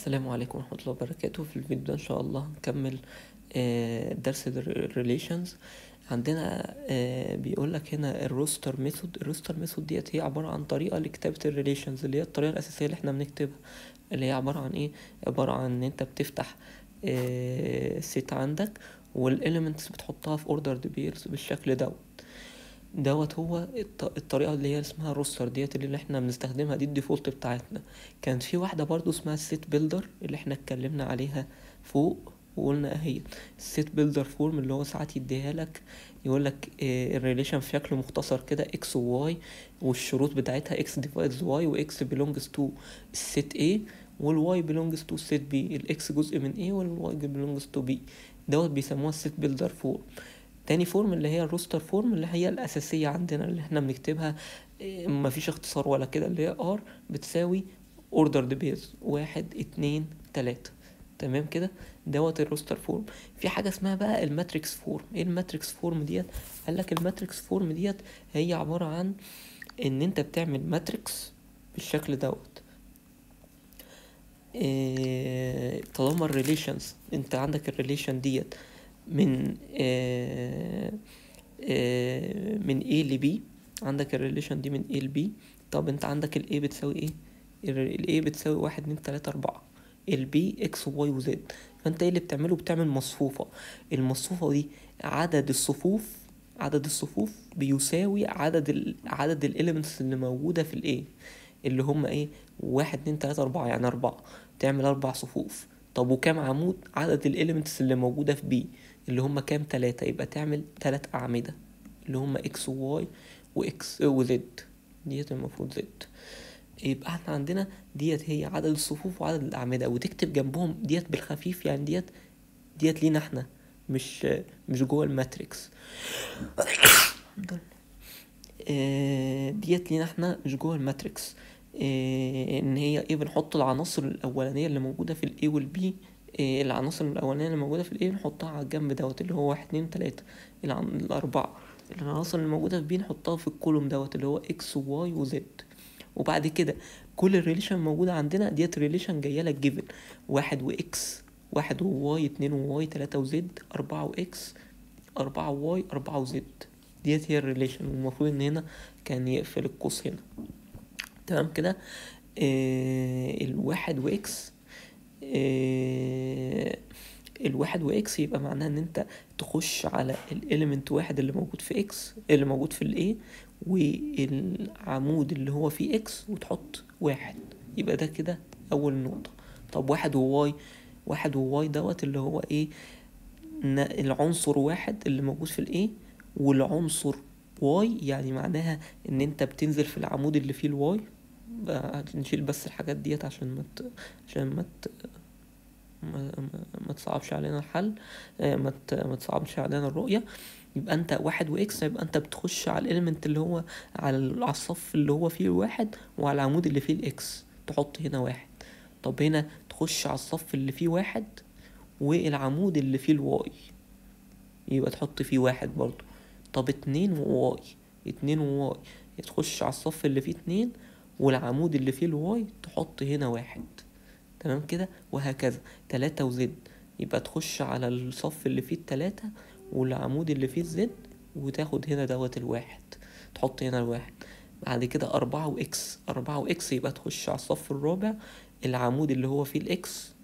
السلام عليكم ورحمة الله وبركاته في الفيديو ده إن شاء الله هنكمل آه، درس الريليشنز عندنا آه، بيقول لك هنا الروستر ميثود الروستر ميثود ديت هي عبارة عن طريقة لكتابة الريليشنز اللي هي الطريقة الأساسية اللي احنا بنكتبها اللي هي عبارة عن ايه عبارة عن ان انت بتفتح سيت آه، عندك والإليمنتس بتحطها في اوردر بيرز بالشكل دوت دوت هو الطريقه اللي هي اسمها الروستر ديت اللي احنا بنستخدمها دي الديفولت بتاعتنا كان في واحده برضو اسمها سيت بيلدر اللي احنا اتكلمنا عليها فوق وقلنا اهي سيت بيلدر فورم اللي هو ساعات يديها لك يقول لك آه، الريليشن في شكل مختصر كده اكس وواي والشروط بتاعتها اكس ديفايدز واي واكس بيلونجز تو السيت اي والواي بيلونجز تو سيت بي الاكس جزء من ايه والواي بيلونجز تو بي دوت بيسموها سيت بيلدر فورم تاني فورم اللي هي الروستر فورم اللي هي الأساسية عندنا اللي احنا بنكتبها إيه، مفيش اختصار ولا كده اللي هي R بتساوي the base واحد اتنين تلاتة تمام كده دوت الروستر فورم في حاجه اسمها بقى الماتريكس فورم ايه الماتريكس فورم ديت قال لك الماتريكس فورم ديت هي عباره عن ان انت بتعمل ماتريكس بالشكل دوت إيه تضمن ريليشنز انت عندك الريليشن ديت من آه، آه، من A ل B عندك الريليشن دي من A ل B طب انت عندك ال A بتساوي ايه ال A بتساوي واحد اتنين تلاتة أربعة ال B X و Y و Z فانت ايه اللي بتعمله بتعمل مصفوفة المصفوفة دي عدد الصفوف عدد الصفوف بيساوي عدد ال عدد الاليمنتس اللي موجودة في ال A اللي هم ايه واحد اتنين تلاتة أربعة يعني أربعة تعمل أربع صفوف طب وكم عمود عدد الاليمنتس اللي موجودة في B اللي هم كام تلاتة يبقى تعمل تلات أعمدة اللي هم اكس وواي واكس وزد ديت المفروض زد يبقى احنا عندنا ديت هي عدد الصفوف وعدد الأعمدة وتكتب جنبهم ديت بالخفيف يعني ديت ديت لينا احنا مش مش جوه الماتريكس الحمد لله ديت لينا احنا مش جوه الماتريكس آه، ان هي ايه بنحط العناصر الاولانيه اللي موجوده في الاي والبي إيه العناصر الاولانيه اللي موجوده في الايه نحطها على الجنب دوت اللي هو واحد اتنين تلاته الاربعه العناصر اللي موجوده في بي نحطها في الكولوم دوت اللي هو اكس وواي وزد وبعد كده كل الريليشن موجوده عندنا ديت ريليشن جايه لك جيفن واحد واكس واحد وواي اتنين وواي تلاته وزد اربعه واكس اربعه وواي اربعه وزد ديت هي الريليشن والمفروض ان هنا كان يقفل القوس هنا تمام كده إيه الواحد واكس آه، الواحد واكس يبقى معناها ان انت تخش على الاليمنت واحد اللي موجود في اكس اللي موجود في الايه والعمود اللي هو فيه اكس وتحط واحد يبقى ده كده اول نقطة طب واحد وواي واحد وواي دوت اللي هو ايه العنصر واحد اللي موجود في الايه والعنصر واي يعني معناها ان انت بتنزل في العمود اللي فيه الواي نشيل بس الحاجات ديت عشان ما مت... عشان ما مت... ما, ما تصعبش علينا الحل آه، ما ما تصعبش علينا الرؤيه يبقى انت واحد واكس يبقى انت بتخش على الاليمنت اللي هو على الصف اللي هو فيه واحد وعلى العمود اللي فيه الاكس تحط هنا واحد طب هنا تخش على الصف اللي فيه واحد والعمود اللي فيه الواي يبقى تحط فيه واحد برضو طب اتنين وواي اتنين وواي تخش على الصف اللي فيه اتنين والعمود اللي فيه الواي تحط هنا واحد تمام كده وهكذا تلاتة وزد يبقى تخش على الصف اللي فيه التلاتة والعمود اللي فيه الزد وتاخد هنا دوت الواحد تحط هنا الواحد بعد كده أربعة وإكس أربعة وإكس يبقى تخش على الصف الرابع العمود اللي هو فيه الإكس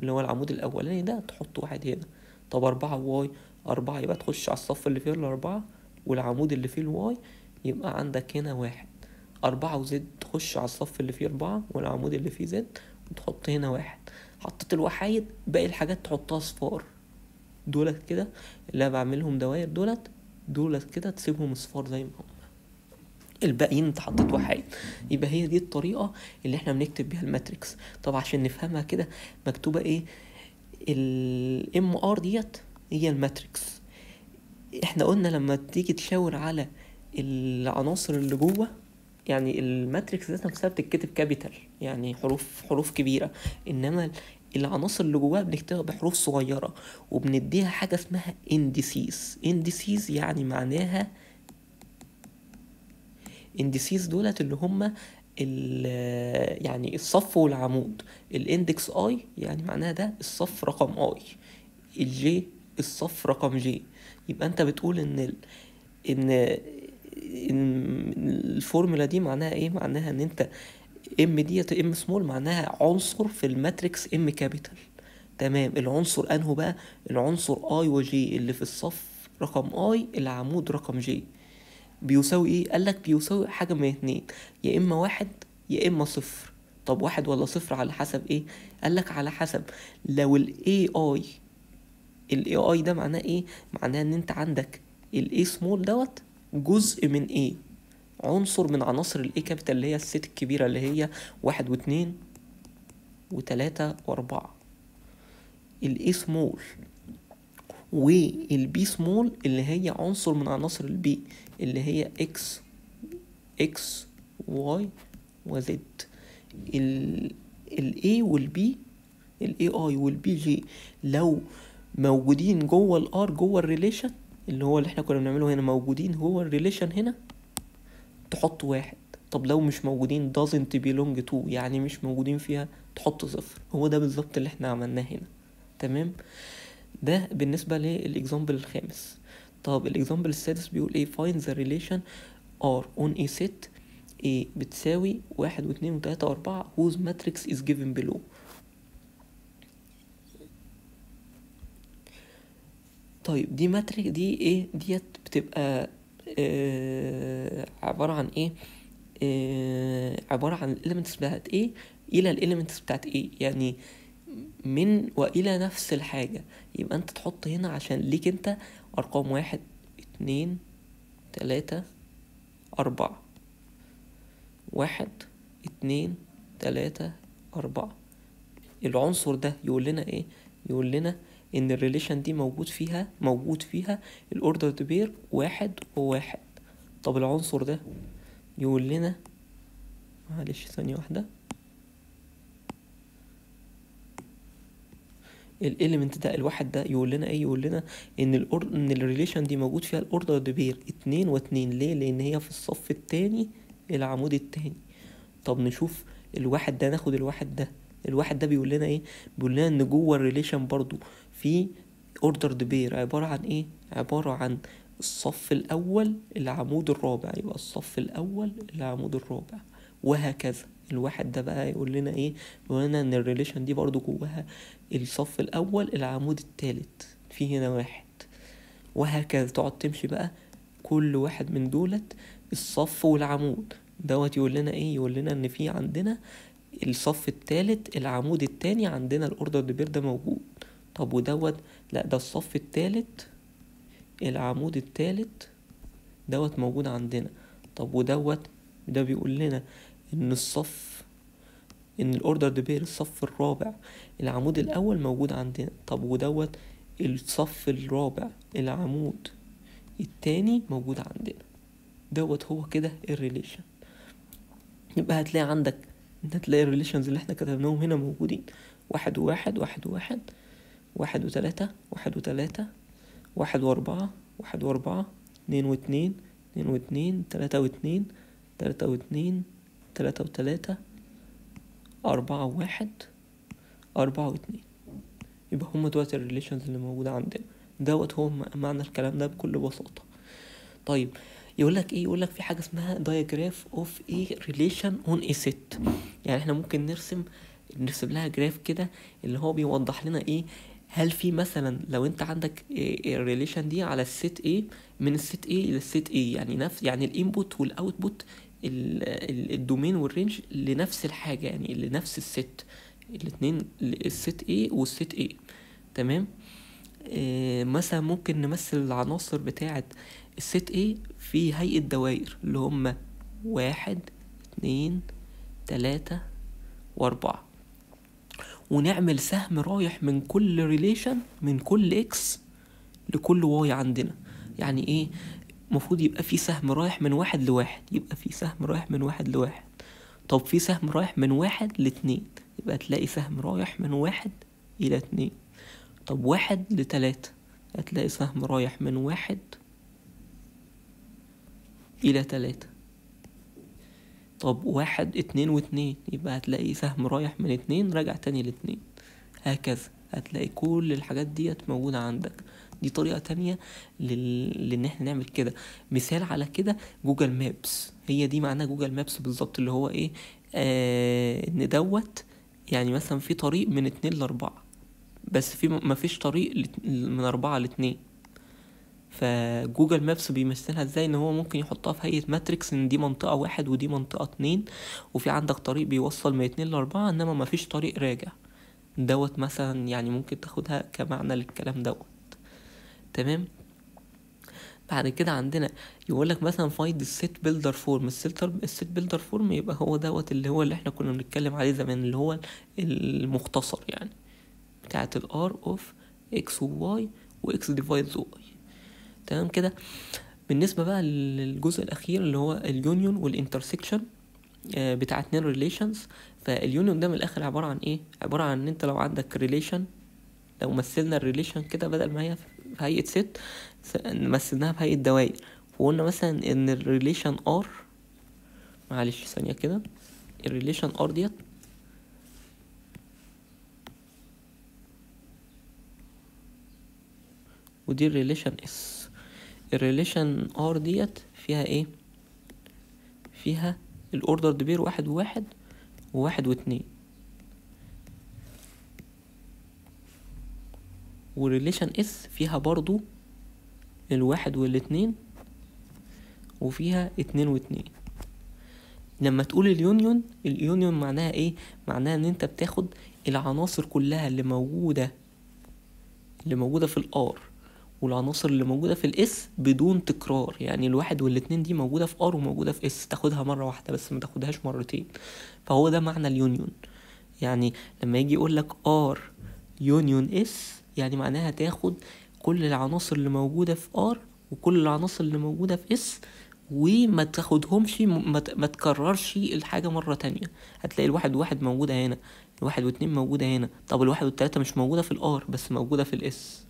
اللي هو العمود الأولاني ده تحط واحد هنا طب أربعة واي أربعة يبقى تخش على الصف اللي فيه الأربعة والعمود اللي فيه الواي يبقى عندك هنا واحد أربعة وزد تخش على الصف اللي فيه أربعة والعمود اللي فيه زد وتحط هنا واحد حطيت الوحايد باقي الحاجات تحطها صفار دولت كده اللي أنا بعملهم دواير دولت دولت كده تسيبهم صفار زي ما هم الباقيين انت حطيت وحايد يبقى هي دي الطريقة اللي احنا بنكتب بيها الماتريكس طب عشان نفهمها كده مكتوبة ايه الام ار ديت هي الماتريكس احنا قلنا لما تيجي تشاور على العناصر اللي جوه يعني الماتريكس ذات نفسها بتتكتب كابيتال يعني حروف حروف كبيره انما العناصر اللي جواها بنكتبها بحروف صغيره وبنديها حاجه اسمها انديسيز انديسيز يعني معناها انديسيز دولت اللي هما ال يعني الصف والعمود الاندكس اي يعني معناها ده الصف رقم اي الجي الصف رقم جي يبقى انت بتقول ان ال... ان الفورمولا دي معناها ايه معناها ان انت ام ديت ام سمول معناها عنصر في الماتريكس ام كابيتال تمام العنصر انه بقى العنصر اي وجي اللي في الصف رقم اي العمود رقم جي بيساوي ايه قالك بيساوي حاجه من اتنين يا اما واحد يا اما صفر طب واحد ولا صفر على حسب ايه قالك على حسب لو الاي اي الاي اي ده معناه ايه معناه ان انت عندك الاي سمول دوت جزء من ايه عنصر من عناصر الاي كابيتال اللي هي الست الكبيره اللي هي واحد واتنين وتلاتة واربعة الاي سمول والبي سمول اللي هي عنصر من عناصر البي اللي هي اكس اكس واي وزد الاي والبي الاي اي والبي جي لو موجودين جوه الار جوه الريليشن اللي هو اللي احنا كنا بنعمله هنا موجودين هو الريليشن هنا تحط واحد طب لو مش موجودين doesn't belong to يعني مش موجودين فيها تحط صفر هو ده بالظبط اللي احنا عملناه هنا تمام ده بالنسبة للإكزامبل الخامس طب الإكزامبل السادس بيقول ايه find the relation r on a set a بتساوي واحد واثنين وثلاثة وأربعة whose matrix is given below طيب دي ماتريك دي ايه ديت بتبقى آه عبارة عن ايه آه عبارة عن الاليمنتس بتاعت ايه الى الاليمنتس بتاعت ايه يعني من والى نفس الحاجة يبقى انت تحط هنا عشان ليك انت ارقام واحد اتنين تلاتة اربعة واحد اتنين تلاتة اربعة العنصر ده يقول لنا ايه يقول لنا ان الريليشن دي موجود فيها موجود فيها الاوردر تو بير واحد وواحد طب العنصر ده يقول لنا معلش ثانية واحدة الاليمنت ده الواحد ده يقول لنا ايه يقول لنا ان الأور... ان الريليشن دي موجود فيها الاوردر دي بير اتنين واتنين ليه لان هي في الصف التاني العمود التاني طب نشوف الواحد ده ناخد الواحد ده الواحد ده بيقول لنا ايه بيقول لنا ان جوه الريليشن برضو في اوردر بير عباره عن ايه عباره عن الصف الاول العمود الرابع يبقى الصف الاول العمود الرابع وهكذا الواحد ده بقى يقول لنا ايه بيقول لنا ان الريليشن دي برضو جواها الصف الاول العمود التالت في هنا واحد وهكذا تقعد تمشي بقى كل واحد من دولت الصف والعمود دوت يقول لنا ايه يقول لنا ان في عندنا الصف التالت العمود التاني عندنا الاوردر بير ده موجود طب ودوت لا ده الصف التالت العمود التالت دوت موجود عندنا طب ودوت ده بيقول لنا ان الصف ان الاوردر بير الصف الرابع العمود الاول موجود عندنا طب ودوت الصف الرابع العمود التاني موجود عندنا دوت هو كده الريليشن يبقى هتلاقي عندك انت هتلاقي الريليشنز اللي احنا كتبناهم هنا موجودين واحد وواحد واحد وواحد واحد وتلاتة واحد وتلاتة واحد واربعة واحد واربعة اتنين واتنين اتنين واتنين تلاتة واتنين تلاتة واتنين تلاتة وتلاتة أربعة وواحد أربعة واتنين يبقى هما دلوقتي الريليشنز اللي موجودة عندنا دوت هو معنى الكلام ده بكل بساطة طيب يقول لك ايه يقول لك في حاجه اسمها دايجراف اوف ايه ريليشن اون اي سيت يعني احنا ممكن نرسم نرسم لها جراف كده اللي هو بيوضح لنا ايه هل في مثلا لو انت عندك الريليشن دي على السيت ايه من السيت ايه الى الست ايه يعني نفس يعني الانبوت والاوتبوت الدومين والرينج لنفس الحاجه يعني لنفس السيت الاثنين السيت ايه والسيت ايه تمام آه، مثلا ممكن نمثل العناصر بتاعه الست ايه في هيئة دوائر اللي هم واحد اتنين تلاتة واربعة ونعمل سهم رايح من كل ريليشن من كل اكس لكل واي عندنا يعني ايه المفروض يبقى في سهم رايح من واحد لواحد يبقى في سهم رايح من واحد لواحد طب في سهم رايح من واحد لاتنين يبقى تلاقي سهم رايح من واحد إلى اتنين طب واحد لتلاتة هتلاقي سهم رايح من واحد إلى تلاتة طب واحد اتنين واتنين يبقى هتلاقي سهم رايح من اتنين راجع تاني لاتنين هكذا هتلاقي كل الحاجات ديت موجودة عندك دي طريقة تانية لل... لان احنا نعمل كده مثال على كده جوجل مابس هي دي معناها جوجل مابس بالظبط اللي هو ايه آه ان دوت يعني مثلا في طريق من اتنين لاربعة بس في مفيش طريق من اربعة لاتنين فجوجل مابس بيمثلها ازاي ان هو ممكن يحطها في هيئه ماتريكس ان دي منطقه واحد ودي منطقه اتنين وفي عندك طريق بيوصل من اتنين لاربعه انما مفيش طريق راجع دوت مثلا يعني ممكن تاخدها كمعنى للكلام دوت تمام بعد كده عندنا يقول لك مثلا فايند السيت بيلدر فورم السيت بيلدر فورم يبقى هو دوت اللي هو اللي احنا كنا بنتكلم عليه زمان اللي هو المختصر يعني بتاعه الار اوف اكس وواي واكس ديفايد واي تمام كده بالنسبه بقى للجزء الاخير اللي هو اليونيون والانترسكشن آه، بتاع اتنين ريليشنز فاليونيون ده من الاخر عباره عن ايه عباره عن ان انت لو عندك ريليشن لو مثلنا الريليشن كده بدل ما هي في هيئه ست مثلناها في هيئه دوائر وقلنا مثلا ان الريليشن ار معلش ثانيه كده الريليشن ار ديت ودي الريليشن اس الريليشن ار ديت فيها ايه فيها الاوردر بير واحد وواحد وواحد واتنين وريليشن اس فيها برضو الواحد والاتنين وفيها اتنين واتنين لما تقول اليونيون اليونيون معناها ايه معناها ان انت بتاخد العناصر كلها اللي موجوده اللي موجوده في الار والعناصر اللي موجوده في الاس بدون تكرار يعني الواحد والاتنين دي موجوده في ار وموجوده في اس تاخدها مره واحده بس ما تاخدهاش مرتين فهو ده معنى اليونيون يعني لما يجي يقول لك ار يونيون اس يعني معناها تاخد كل العناصر اللي موجوده في ار وكل العناصر اللي موجوده في اس وما تاخدهمش ما تكررش الحاجة مرة تانية هتلاقي الواحد واحد موجودة هنا الواحد واتنين موجودة هنا طب الواحد والتلاتة مش موجودة في الار بس موجودة في الاس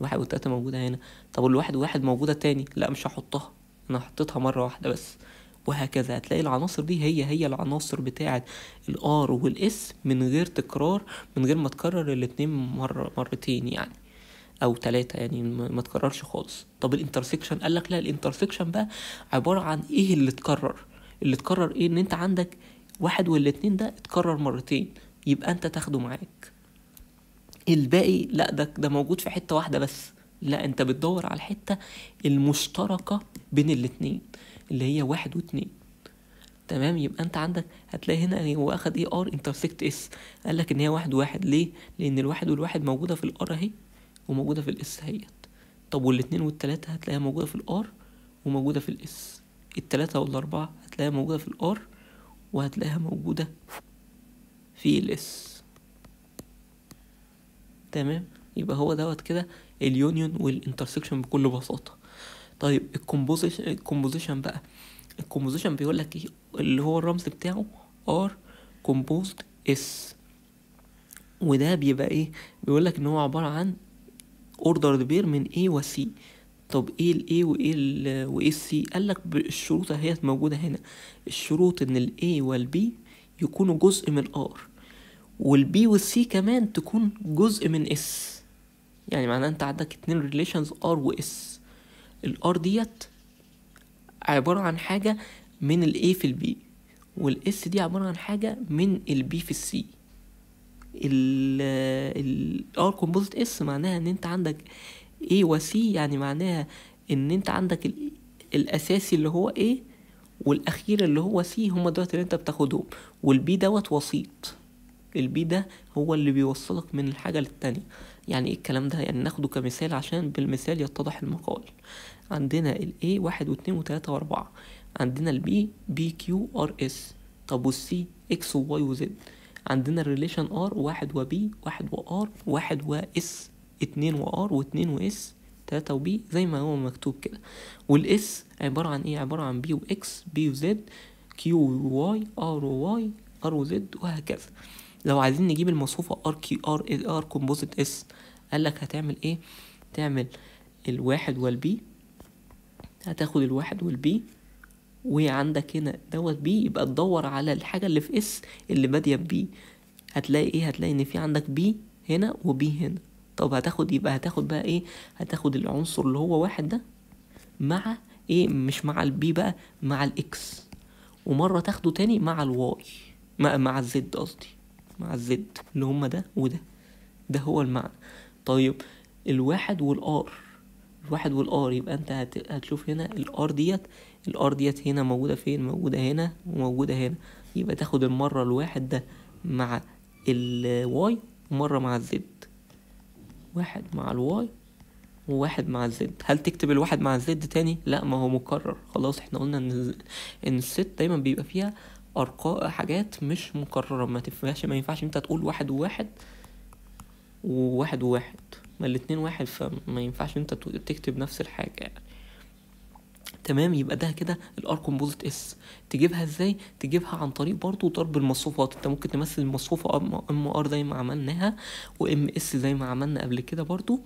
واحد وتلاتة موجودة هنا طب الواحد وواحد موجودة تاني لا مش هحطها أنا حطيتها مرة واحدة بس وهكذا هتلاقي العناصر دي هي هي العناصر بتاعة الار والاس من غير تكرار من غير ما تكرر الاتنين مرة مرتين يعني او ثلاثة يعني ما تكررش خالص طب الانترسكشن قال لك لا الانترسكشن بقى عبارة عن ايه اللي اتكرر اللي اتكرر ايه ان انت عندك واحد والاتنين ده اتكرر مرتين يبقى انت تاخده معاك الباقي لا ده ده موجود في حته واحده بس لا انت بتدور على الحته المشتركه بين الاتنين اللي هي واحد واتنين تمام يبقى انت عندك هتلاقي هنا هو اخد اي ار انترسكت اس قال لك ان هي واحد واحد ليه لان الواحد والواحد موجوده في الار اهي وموجوده في الاس اهيت طب والاتنين والتلاته هتلاقيها موجوده في الار وموجوده في الاس التلاته والاربعه هتلاقيها موجوده في الار وهتلاقيها موجوده في الاس تمام يبقى هو دوت كده اليونيون والانترسكشن بكل بساطه طيب الكومبوزيشن بقى الكومبوزيشن بيقول لك ايه اللي هو الرمز بتاعه R composed S وده بيبقى ايه بيقول لك ان هو عباره عن اوردر بير من A و C طب ايه ال A و ايه ال ايه C قال لك الشروط اهيت موجوده هنا الشروط ان ال A وال B يكونوا جزء من R والبي والسي كمان تكون جزء من اس يعني معناه انت عندك اتنين ريليشنز ار واس الار ديت عبارة عن حاجة من الاي في البي والاس دي عبارة عن حاجة من البي في السي الار كومبوزيت اس معناها ان انت عندك اي وسي يعني معناها ان انت عندك الاساسي اللي هو ايه والاخير اللي هو سي هما دوت اللي انت بتاخدهم والبي دوت وسيط البي ده هو اللي بيوصلك من الحاجة للتانية يعني ايه الكلام ده يعني ناخده كمثال عشان بالمثال يتضح المقال عندنا ال A واحد واتنين وتلاتة واربعة عندنا ال B B Q R S طب وال C X و Y و Z عندنا relation R واحد و B واحد و R واحد و S اتنين و R واتنين و S تلاتة و B زي ما هو مكتوب كده والاس عبارة عن ايه عبارة عن B و X B و Z Q و Y R و Y ار وزد وهكذا لو عايزين نجيب المصفوفة ار كي ار ار كومبوزيت اس قال لك هتعمل ايه تعمل الواحد والبي هتاخد الواحد والبي وعندك هنا دوت بي يبقى تدور على الحاجة اللي في اس اللي بادية ببي هتلاقي ايه هتلاقي ان في عندك بي هنا وبي هنا طب هتاخد يبقى هتاخد بقى ايه هتاخد العنصر اللي هو واحد ده مع ايه مش مع البي بقى مع الاكس ومرة تاخده تاني مع الواي مع, مع الزد قصدي مع الزد اللي هما ده وده ده هو المعنى طيب الواحد والار الواحد والار يبقى انت هتشوف هنا الار ديت الار ديت هنا موجوده فين موجوده هنا وموجوده هنا يبقى تاخد المره الواحد ده مع الواي ومره مع الزد واحد مع الواي وواحد مع الزد هل تكتب الواحد مع الزد تاني لا ما هو مكرر خلاص احنا قلنا ان ان الست دايما بيبقى فيها أرقام حاجات مش مكررة ما تفهمش ما ينفعش انت تقول واحد وواحد وواحد وواحد ما الاتنين واحد فما ينفعش انت تكتب نفس الحاجة يعني تمام يبقى ده كده الار كومبوزيت اس تجيبها ازاي تجيبها عن طريق برضو ضرب المصفوفات انت ممكن تمثل المصفوفه ام ار زي ما عملناها وام اس زي ما عملنا قبل كده برضو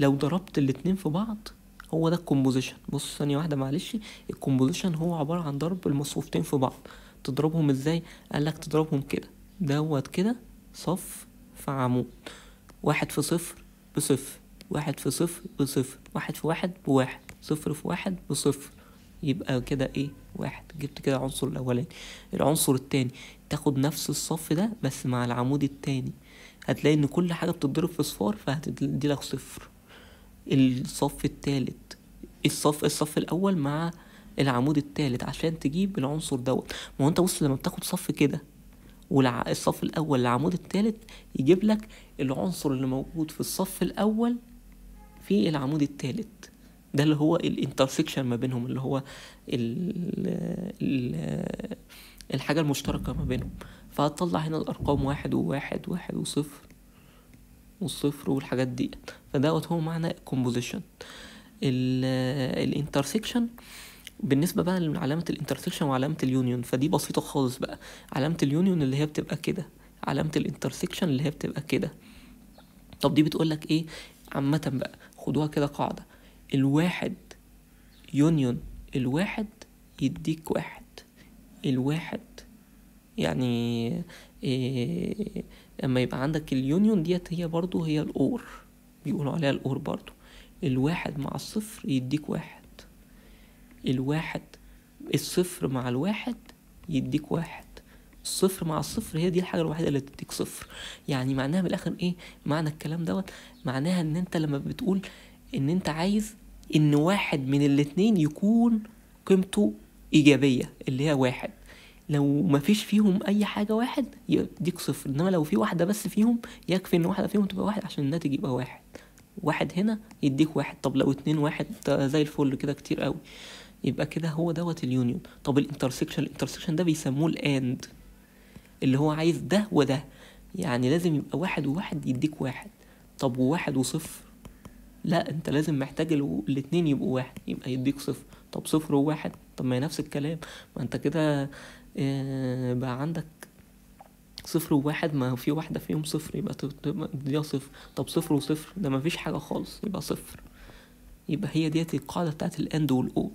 لو ضربت الاتنين في بعض هو ده الكومبوزيشن بص ثانيه واحده معلش الكومبوزيشن هو عباره عن ضرب المصفوفتين في بعض تضربهم ازاي قال لك تضربهم كده دوت كده صف في عمود واحد في صفر بصفر واحد في صفر بصفر واحد في واحد بواحد صفر في واحد بصفر يبقى كده ايه واحد جبت كده العنصر الاولاني العنصر التاني تاخد نفس الصف ده بس مع العمود التاني هتلاقي ان كل حاجه بتتضرب في صفار فهتدي لك صفر الصف التالت الصف الصف الاول مع العمود الثالث عشان تجيب العنصر دوت ما هو انت بص لما بتاخد صف كده والصف الاول العمود الثالث يجيب لك العنصر اللي موجود في الصف الاول في العمود الثالث ده اللي هو الانترسكشن ما بينهم اللي هو ال ال الحاجة المشتركة ما بينهم فهتطلع هنا الأرقام واحد وواحد واحد وصفر والصفر والحاجات دي فدوت هو معنى composition الانترسكشن بالنسبه بقى لعلامه الانترسكشن وعلامه اليونيون فدي بسيطه خالص بقى علامه اليونيون اللي هي بتبقى كده علامه الانترسكشن اللي هي بتبقى كده طب دي بتقولك ايه عامه بقى خدوها كده قاعده الواحد يونيون الواحد يديك واحد الواحد يعني إيه لما يبقى عندك اليونيون ديت هي برضو هي الاور بيقولوا عليها الاور برضو الواحد مع الصفر يديك واحد الواحد الصفر مع الواحد يديك واحد الصفر مع الصفر هي دي الحاجه الوحيده اللي تديك صفر يعني معناها من الاخر ايه معنى الكلام دوت معناها ان انت لما بتقول ان انت عايز ان واحد من الاتنين يكون قيمته ايجابيه اللي هي واحد لو مفيش فيهم اي حاجه واحد يديك صفر انما لو في واحده بس فيهم يكفي ان واحده فيهم تبقى واحد عشان الناتج يبقى واحد واحد هنا يديك واحد طب لو اتنين واحد زي الفل كده كتير قوي يبقى كده هو دوت اليونيون طب الانترسكشن الانترسكشن ده بيسموه الاند اللي هو عايز ده وده يعني لازم يبقى واحد وواحد يديك واحد طب وواحد وصفر لا انت لازم محتاج الاتنين يبقوا واحد يبقى يديك صفر طب صفر وواحد طب ما هي نفس الكلام ما انت كده اه بقى عندك صفر وواحد ما في واحدة فيهم صفر يبقى دي صفر طب صفر وصفر ده ما فيش حاجة خالص يبقى صفر يبقى هي ديت القاعدة بتاعت الاند والاور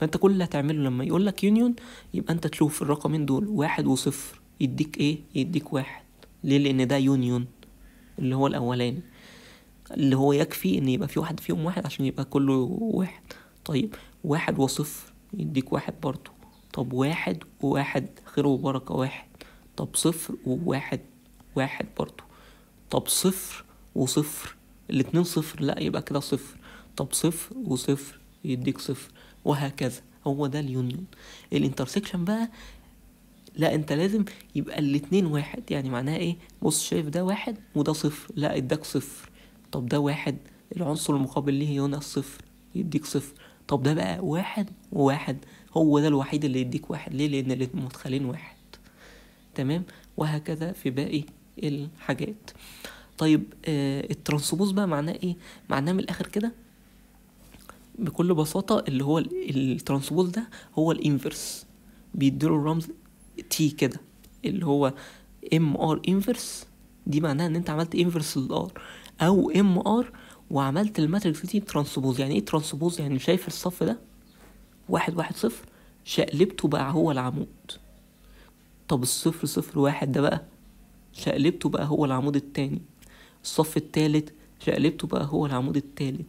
فانت كل اللي هتعمله لما يقول لك يونيون يبقى انت تشوف الرقمين دول واحد وصفر يديك ايه يديك واحد ليه لان ده يونيون اللي هو الاولاني اللي هو يكفي ان يبقى في واحد فيهم واحد عشان يبقى كله واحد طيب واحد وصفر يديك واحد برضو طب واحد وواحد خير وبركة واحد طب صفر وواحد واحد برضو طب صفر وصفر الاتنين صفر لا يبقى كده صفر طب صفر وصفر يديك صفر وهكذا هو ده اليونيون الانترسكشن بقى لا انت لازم يبقى الاتنين واحد يعني معناها ايه بص شايف ده واحد وده صفر لا اداك صفر طب ده واحد العنصر المقابل ليه هنا الصفر يديك صفر طب ده بقى واحد وواحد هو ده الوحيد اللي يديك واحد ليه لان الاتنين مدخلين واحد تمام وهكذا في باقي الحاجات طيب آه، الترانسبوز بقى معناه ايه معناه من الاخر كده بكل بساطه اللي هو الترانسبوز ده هو الانفرس بيديله الرمز تي كده اللي هو ام ار انفرس دي معناها ان انت عملت انفرس للار او ام ار وعملت الماتريكس دي ترانسبوز يعني ايه ترانسبوز يعني شايف الصف ده واحد واحد صفر شقلبته بقى هو العمود طب الصفر صفر واحد ده بقى شقلبته بقى هو العمود التاني الصف التالت شقلبته بقى هو العمود التالت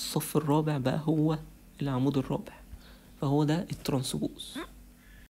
الصف الرابع بقى هو العمود الرابع فهو ده الترانسبوز